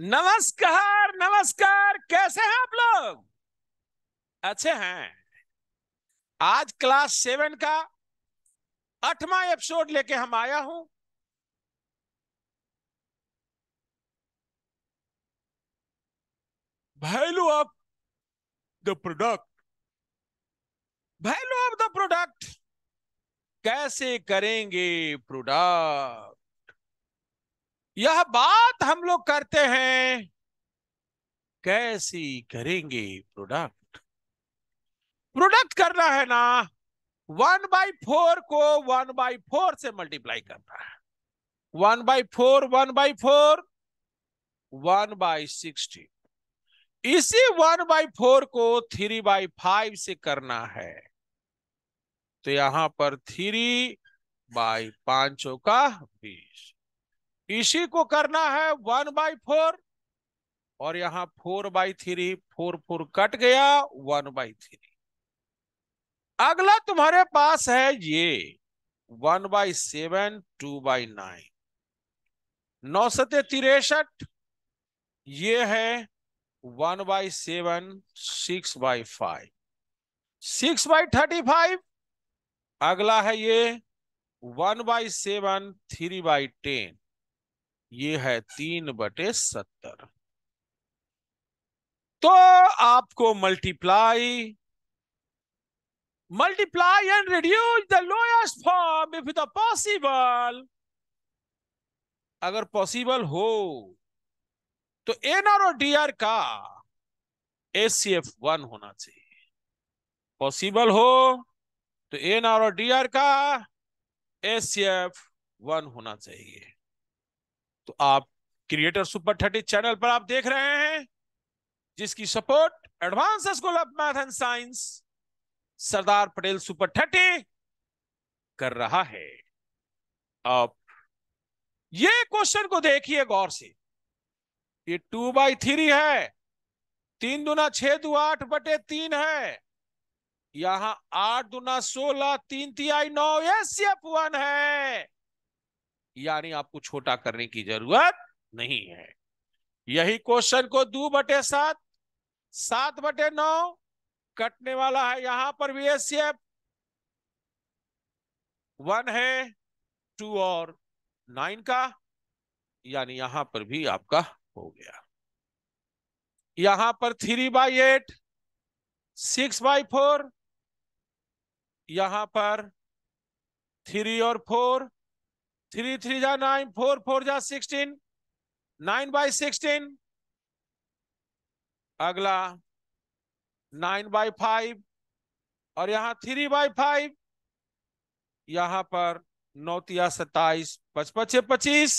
नमस्कार नमस्कार कैसे हैं आप लोग अच्छे हैं आज क्लास सेवन का आठवां एपिसोड लेके हम आया हूं value of the product value of the product कैसे करेंगे प्रोडक्ट यह बात हम लोग करते हैं कैसी करेंगे प्रोडक्ट प्रोडक्ट करना है ना वन बाई फोर को वन बाई फोर से मल्टीप्लाई करना है one by four one by four one by sixty इसी वन बाई फोर को थ्री बाई फाइव से करना है तो यहां पर थ्री बाई पांचों का बीस इसी को करना है वन बाई फोर और यहां four by three four four cut गया वन बाई थ्री अगला तुम्हारे पास है ये one by seven two by nine नौ सत्य तिरसठ ये है one by seven six by five six by thirty five अगला है ये one by seven three by ten ये है तीन बटे सत्तर तो आपको multiply multiply and reduce the lowest form if the possible अगर पॉसिबल हो तो एन आर और डी आर का एस सी एफ वन होना चाहिए पॉसिबल हो तो एन आर और डी आर का एस सी एफ वन होना चाहिए तो आप क्रिएटर सुपर थर्टी चैनल पर आप देख रहे हैं जिसकी support advance school of math and science Sardar Patel super thirty कर रहा है आप ये क्वेश्चन को देखिए गौर से ये टू बाई थ्री है तीन दुना छह दू आठ बटे तीन है यहां आठ दुना सोलह तीन तिहाई नौ एफ वन है यानी आपको छोटा करने की जरूरत नहीं है यही क्वेश्चन को दो बटे सात सात बटे नौ कटने वाला है यहां पर भी एस वन है टू और नाइन का यानी यहां पर भी आपका हो गया यहां पर three by eight six by four यहां पर थ्री और फोर थ्री थ्री जा नाइन फोर फोर जा सिक्सटीन नाइन बाई सिक्सटीन अगला नाइन बाई फाइव और यहां थ्री बाई फाइव यहां पर नौतिया सत्ताईस पचपचे पच्चीस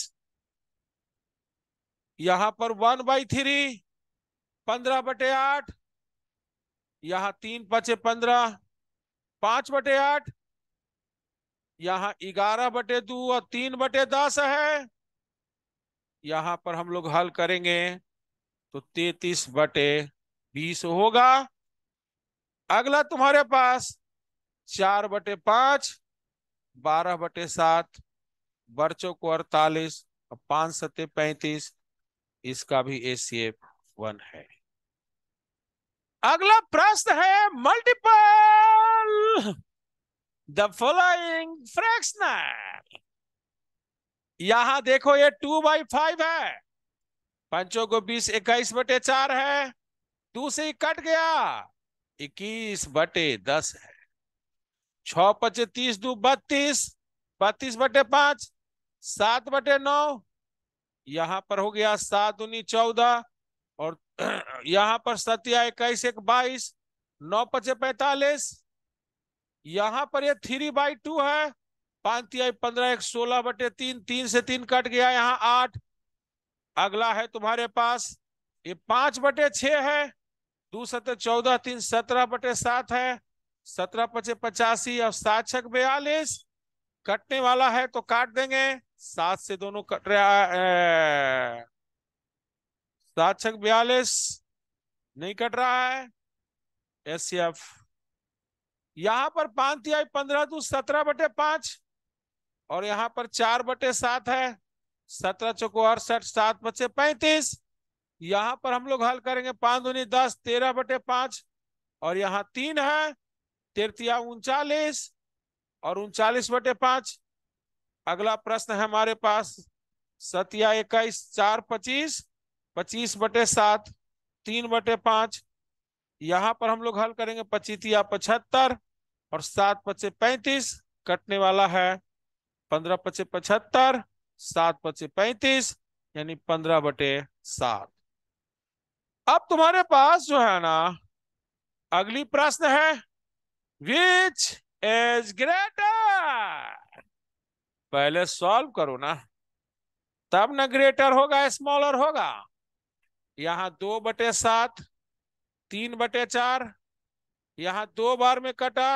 यहां पर वन बाई थ्री पंद्रह बटे आठ यहां तीन पचे पंद्रह पांच बटे आठ यहाँ ग्यारह बटे दो और तीन बटे दस है यहाँ पर हम लोग हल करेंगे तो तैतीस बटे बीस होगा अगला तुम्हारे पास चार बटे पांच बारह बटे सात बर्चो को अड़तालीस और पांच सत्ते पैंतीस इसका भी ए सी एफ वन है अगला प्रश्न है मल्टीपल the फॉलोइंग फ्रैक्शनल यहां देखो ये टू बाई फाइव है पंचों को बीस इक्कीस बटे चार है टू से कट गया इक्कीस बटे दस है छ पचे तीस दू बत्तीस बत्तीस बटे पांच सात बटे नौ यहां पर हो गया सात उन्नी चौदह और यहां पर सत्या इक्कीस एक बाईस नौ पचे पैतालीस यहां पर ये थ्री बाई टू है पांच तिहाई पंद्रह एक सोलह बटे तीन तीन से तीन कट गया यहाँ आठ अगला है तुम्हारे पास ये पांच बटे छ है दो सतह चौदह तीन सत्रह बटे सात है सत्रह पचे पचासी और सात छक बयालीस कटने वाला है तो काट देंगे सात से दोनों कट रहा सात छक बयालीस नहीं कट रहा है एस एफ यहां पर पांच तिहाई पंद्रह दू सत्रह बटे पांच और यहां पर चार बटे सात है सत्रह चौको अड़सठ सात बच्चे पैंतीस यहां पर हम लोग हल करेंगे पांच दूनी दस तेरह बटे पांच और यहाँ तीन है तृतीया उनचालीस और उनचालीस बटे पांच अगला प्रश्न है हमारे पास सतिया इक्कीस चार पच्चीस पच्चीस बटे सात तीन बटे पांच यहां पर हम लोग हल करेंगे पचीतिया पचहत्तर और सात पचे पैंतीस कटने वाला है पंद्रह पचे पचहत्तर सात पचे पैंतीस यानी पंद्रह बटे सात अब तुम्हारे पास जो है ना अगली प्रश्न है विच इज ग्रेटर पहले सॉल्व करो ना तब ना ग्रेटर होगा स्मॉलर होगा यहां दो बटे सात तीन बटे चार यहां दो बार में कटा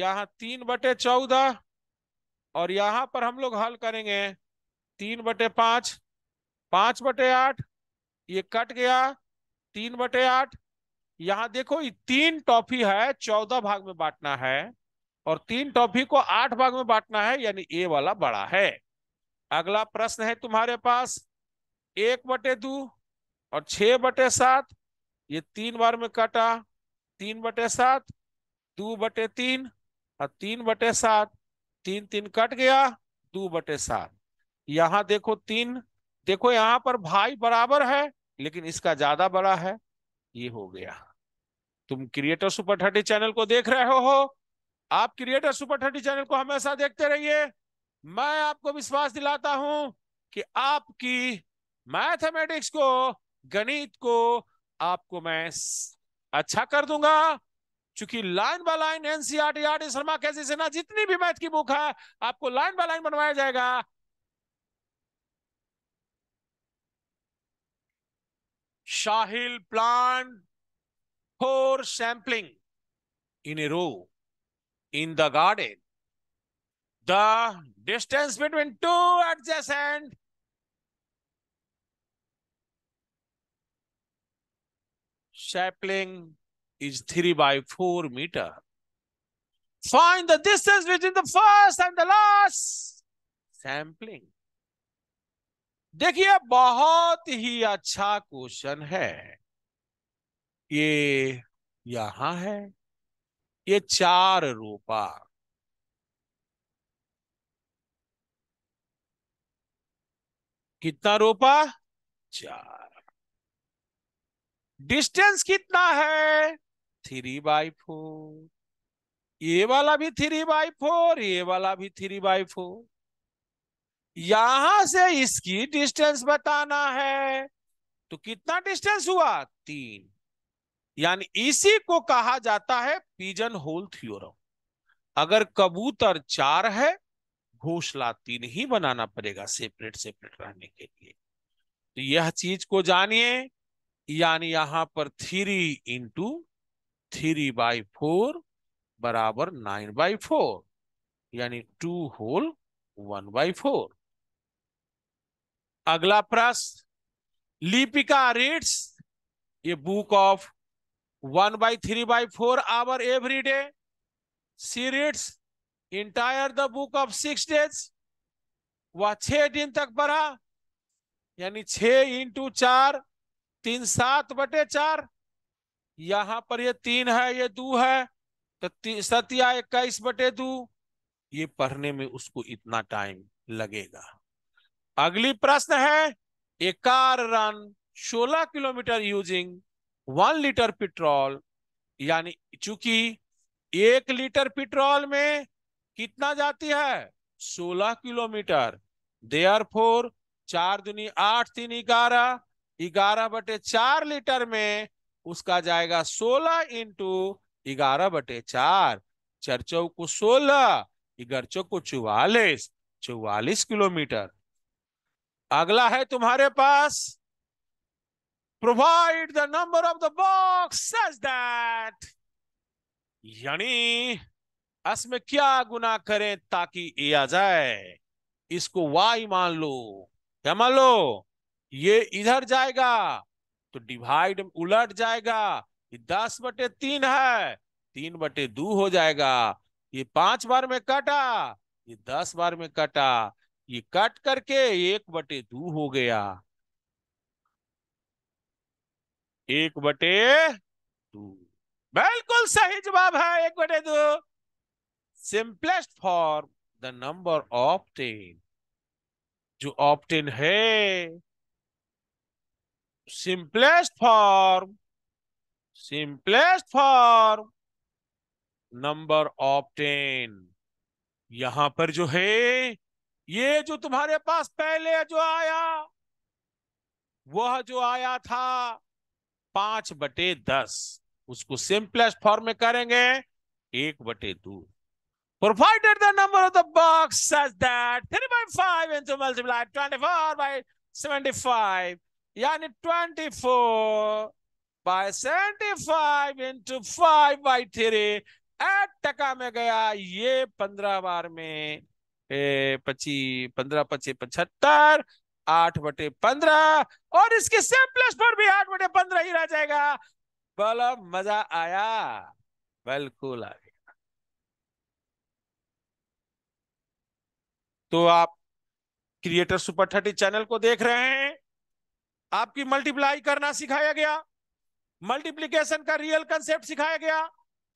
यहां तीन बटे चौदह और यहां पर हम लोग हल करेंगे तीन बटे पांच पांच बटे आठ ये कट गया तीन बटे आठ यहां देखो ये तीन टॉफी है चौदह भाग में बांटना है और तीन टॉफी को आठ भाग में बांटना है यानी ए वाला बड़ा है अगला प्रश्न है तुम्हारे पास एक बटे दो और छ बटे सात ये तीन बार में काटा तीन बटे सात दो बटे तीन और हाँ, तीन बटे सात तीन तीन कट गया दो बटे सात यहां देखो तीन देखो यहां पर भाई बराबर है लेकिन इसका ज्यादा बड़ा है ये हो गया तुम क्रिएटर सुपर थर्टी चैनल को देख रहे हो, हो। आप क्रिएटर सुपर थर्टी चैनल को हमेशा देखते रहिए मैं आपको विश्वास दिलाता हूं कि आपकी मैथमेटिक्स को गणित को आपको मैं अच्छा कर दूंगा चूंकि line by line NCR Sharma कैसी सेना जितनी भी मैथ की बुक है आपको लाइन बाय लाइन बनवाया जाएगा Sahil plan four saplings in a row in the garden the distance between two adjacent sapling is 3 by 4 meter. Find the distance between the first and the last sampling. देखिए बहुत ही अच्छा question है ये यहां है ये चार रोपा कितना रोपा चार डिस्टेंस कितना है थ्री बाई फोर ये वाला भी थ्री बाई फोर ये वाला भी थ्री बाई फोर यहां से इसकी डिस्टेंस बताना है तो कितना डिस्टेंस हुआ तीन यानी इसी को कहा जाता है पीजन होल थ्योरम अगर कबूतर चार है घोसला तीन ही बनाना पड़ेगा सेपरेट सेपरेट रहने के लिए तो यह चीज को जानिए यानी यहां पर three into three by four बराबर नाइन बाई फोर यानी two whole one by four अगला प्रश्न लिपिका रीड्स ये book of one by three by four hour every day she reads entire the book of six days वह छह दिन तक पढ़ा यानी छ इंटू चार तीन सात बटे चार यहां पर ये तीन है ये दो है तो सतिया इक्कीस बटे दो ये पढ़ने में उसको इतना टाइम लगेगा अगली प्रश्न है a car run 16 kilometre using one litre petrol यानी चूंकि एक लीटर पेट्रोल में कितना जाती है 16 किलोमीटर देयर फोर चार दुनी आठ तीन ग्यारह ग्यारह बटे चार लीटर में उसका जाएगा सोलह इंटू ग्यारह बटे चार चर्चो को सोलह इगरचो को चौवालीस चौवालीस किलोमीटर अगला है तुम्हारे पास provide the number of the box such that यानी इसमें क्या गुना करें ताकि ए आ जाए इसको वाई मान लो क्या मान लो ये इधर जाएगा तो डिवाइड उलट जाएगा ये दस बटे तीन है तीन बटे दो हो जाएगा ये पांच बार में कटा ये दस बार में कटा ये कट करके एक बटे दो हो गया एक बटे दो बिल्कुल सही जवाब है एक बटे दो simplest form the number obtained जो ऑप्टेन है simplest form simplest form number of ten यहां पर जो है ये जो तुम्हारे पास पहले जो आया वह जो आया था पांच बटे दस उसको सिंपलेस्ट फॉर्म में करेंगे एक बटे दो provided the number of the box such that three by five into multiply twenty four by seventy five यानी four by five into five by three eight टका में गया ये पंद्रह बार में पची पंद्रह पची पचहत्तर आठ बटे पंद्रह और इसके प्लस पर भी आठ बटे पंद्रह ही रह जाएगा बोलो मजा आया बिल्कुल आ गया तो आप क्रिएटर सुपर थर्टी चैनल को देख रहे हैं आपकी मल्टीप्लाई करना सिखाया गया मल्टीप्लीकेशन का रियल कंसेप्ट सिखाया गया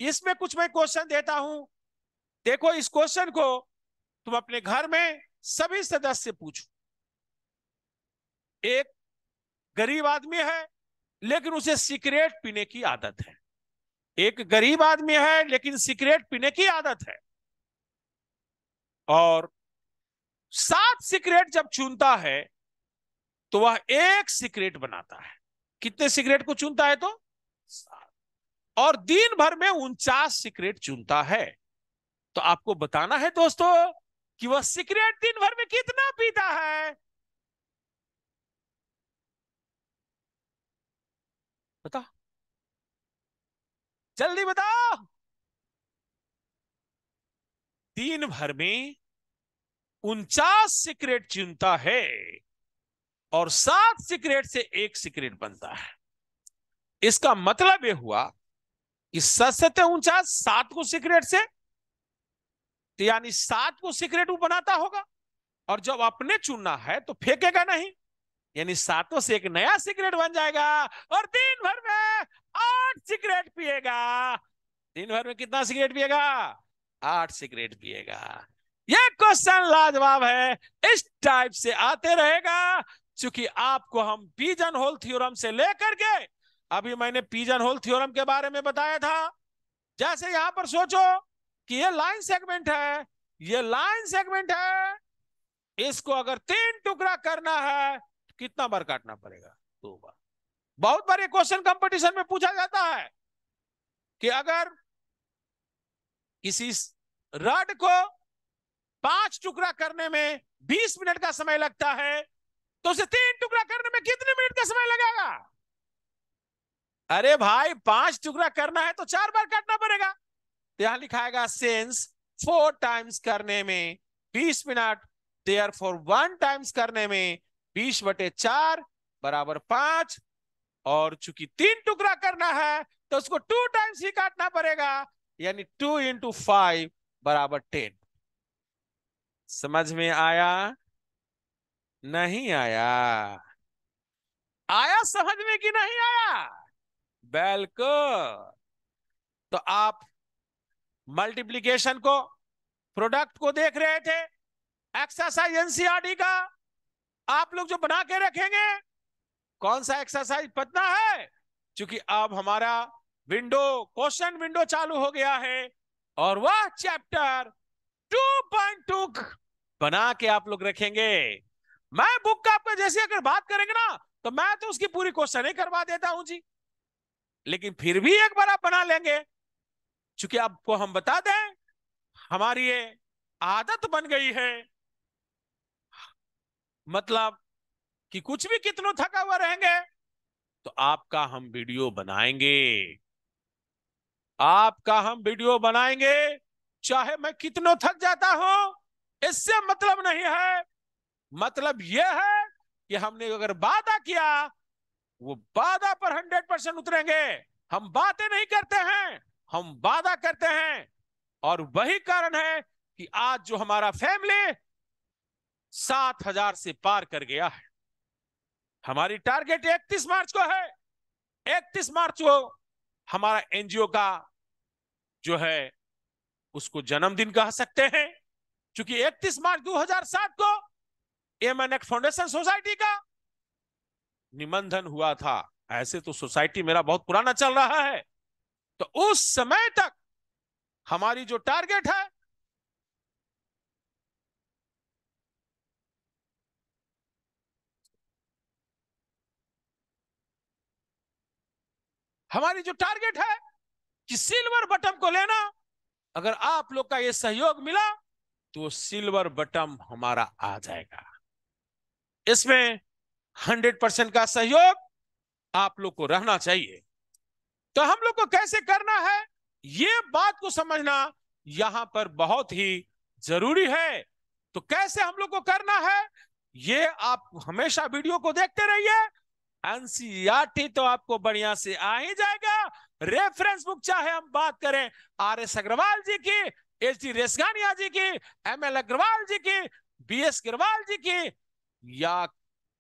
इसमें कुछ मैं क्वेश्चन देता हूं देखो इस क्वेश्चन को तुम अपने घर में सभी सदस्य से पूछो एक गरीब आदमी है लेकिन उसे सिगरेट पीने की आदत है एक गरीब आदमी है लेकिन सिगरेट पीने की आदत है और सात सिगरेट जब चुनता है तो वह एक सिगरेट बनाता है कितने सिगरेट को चुनता है तो और दिन भर में उनचास सिगरेट चुनता है तो आपको बताना है दोस्तों कि वह सिगरेट दिन भर में कितना पीता है बता जल्दी बताओ दिन भर में उनचास सिगरेट चुनता है और सात सीक्रेट से एक सीक्रेट बनता है इसका मतलब यह हुआ कि सत्य ऊंचा सात को सीक्रेट से तो यानी सात को सीक्रेट वो बनाता होगा और जब अपने चुनना है तो फेंकेगा नहीं यानी सातों से एक नया सिगरेट बन जाएगा और दिन भर में आठ सिगरेट पिएगा दिन भर में कितना सिगरेट पिएगा आठ सिगरेट पिएगा यह क्वेश्चन लाजवाब है इस टाइप से आते रहेगा क्योंकि आपको हम पीजन होल थ्योरम से लेकर के अभी मैंने पीजन होल थ्योरम के बारे में बताया था जैसे यहां पर सोचो कि ये लाइन सेगमेंट है ये लाइन सेगमेंट है इसको अगर तीन टुकड़ा करना है कितना बार काटना पड़ेगा दो बार बहुत बार ये क्वेश्चन कंपटीशन में पूछा जाता है कि अगर किसी रड को पांच टुकड़ा करने में बीस मिनट का समय लगता है तो उसे तीन टुकड़ा करने में कितने मिनट का समय लगेगा अरे भाई पांच टुकड़ा करना है तो चार बार काटना पड़ेगा यहां लिखाएगा सेंस फोर टाइम्स करने में बीस minute there for one times करने में बीस बटे चार बराबर पांच और चूंकि तीन टुकड़ा करना है तो उसको टू टाइम्स ही काटना पड़ेगा यानी टू इंटू फाइव बराबर टेन समझ में आया नहीं आया आया समझ में कि नहीं आया बिल्कुल तो आप मल्टीप्लीकेशन को प्रोडक्ट को देख रहे थे एक्सरसाइज एनसीआरटी का आप लोग जो बना के रखेंगे कौन सा एक्सरसाइज पता है क्योंकि अब हमारा विंडो क्वेश्चन विंडो चालू हो गया है और वह चैप्टर 2.2 बना के आप लोग रखेंगे मैं बुक का आपका जैसे अगर बात करेंगे ना तो मैं तो उसकी पूरी क्वेश्चन ही करवा देता हूं जी लेकिन फिर भी एक बार आप बना लेंगे चूंकि आपको हम बता दें हमारी ये आदत बन गई है मतलब कि कुछ भी कितनों थका हुआ रहेंगे तो आपका हम वीडियो बनाएंगे आपका हम वीडियो बनाएंगे चाहे मैं कितनों थक जाता हूं इससे मतलब नहीं है मतलब यह है कि हमने अगर वादा किया वो वादा पर हंड्रेड परसेंट उतरेंगे हम बातें नहीं करते हैं हम वादा करते हैं और वही कारण है कि आज जो हमारा फैमिली सात हजार से पार कर गया है हमारी टारगेट इकतीस मार्च को है इकतीस मार्च को हमारा एनजीओ का जो है उसको जन्मदिन कह सकते हैं क्योंकि इकतीस मार्च 2007 को एमएनएक फाउंडेशन सोसाइटी का निबंधन हुआ था ऐसे तो सोसाइटी मेरा बहुत पुराना चल रहा है तो उस समय तक हमारी जो टारगेट है हमारी जो टारगेट है कि सिल्वर बटन को लेना अगर आप लोग का ये सहयोग मिला तो सिल्वर बटन हमारा आ जाएगा इसमें हंड्रेड परसेंट का सहयोग आप लोग को रहना चाहिए तो हम लोग को कैसे करना है ये बात को समझना यहां पर बहुत ही जरूरी है तो कैसे हम लोग को करना है ये आप हमेशा वीडियो को देखते रहिए एनसीईआरटी तो आपको बढ़िया से आ ही जाएगा रेफरेंस बुक चाहे हम बात करें आर एस अग्रवाल जी की एच डी रेसगानिया जी की एम एल अग्रवाल जी की बी एस अग्रवाल जी की या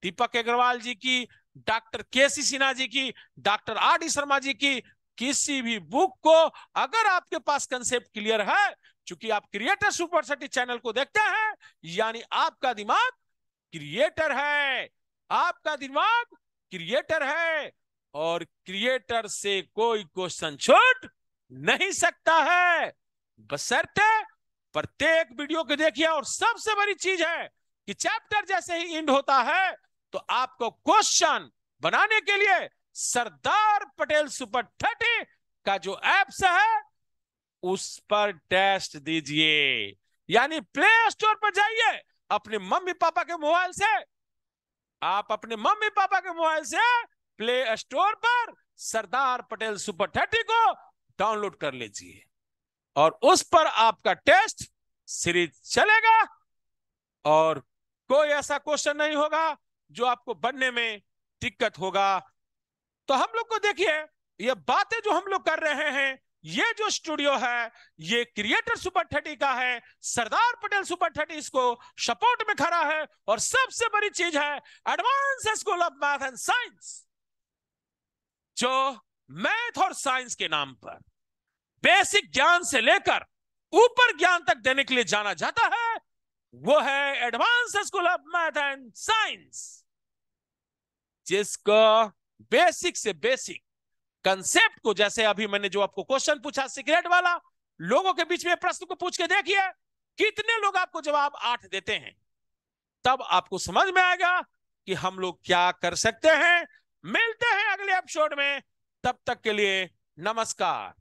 दीपक अग्रवाल जी की डॉक्टर के सी सिन्हा जी की doctor R D Sharma ji की किसी भी बुक को अगर आपके पास कंसेप्ट क्लियर है चूंकि आप क्रिएटर सुपर सिटी चैनल को देखते हैं यानी आपका दिमाग क्रिएटर है आपका दिमाग क्रिएटर है और क्रिएटर से कोई क्वेश्चन छूट नहीं सकता है बसरते प्रत्येक वीडियो को देखिए और सबसे बड़ी चीज है कि चैप्टर जैसे ही इंड होता है तो आपको क्वेश्चन बनाने के लिए सरदार पटेल सुपर थर्टी का जो एप्स है उस पर टेस्ट दीजिए यानी प्ले स्टोर पर जाइए अपने मम्मी पापा के मोबाइल से आप अपने मम्मी पापा के मोबाइल से प्ले स्टोर पर सरदार पटेल सुपर थर्टी को डाउनलोड कर लीजिए और उस पर आपका टेस्ट सीरीज चलेगा और कोई ऐसा क्वेश्चन नहीं होगा जो आपको बनने में दिक्कत होगा तो हम लोग को देखिए ये बातें जो हम लोग कर रहे हैं ये जो स्टूडियो है ये क्रिएटर सुपर थर्टी का है सरदार पटेल सुपर थर्टी इसको सपोर्ट में खड़ा है और सबसे बड़ी चीज है advance school of math and science जो मैथ और साइंस के नाम पर बेसिक ज्ञान से लेकर ऊपर ज्ञान तक देने के लिए जाना जाता है वो है advance school of math and science जिसको बेसिक से बेसिक कंसेप्ट को जैसे अभी मैंने जो आपको क्वेश्चन पूछा सिगरेट वाला लोगों के बीच में प्रश्न को पूछ के देखिए कितने लोग आपको जवाब आठ देते हैं तब आपको समझ में आएगा कि हम लोग क्या कर सकते हैं मिलते हैं अगले एपिसोड में तब तक के लिए नमस्कार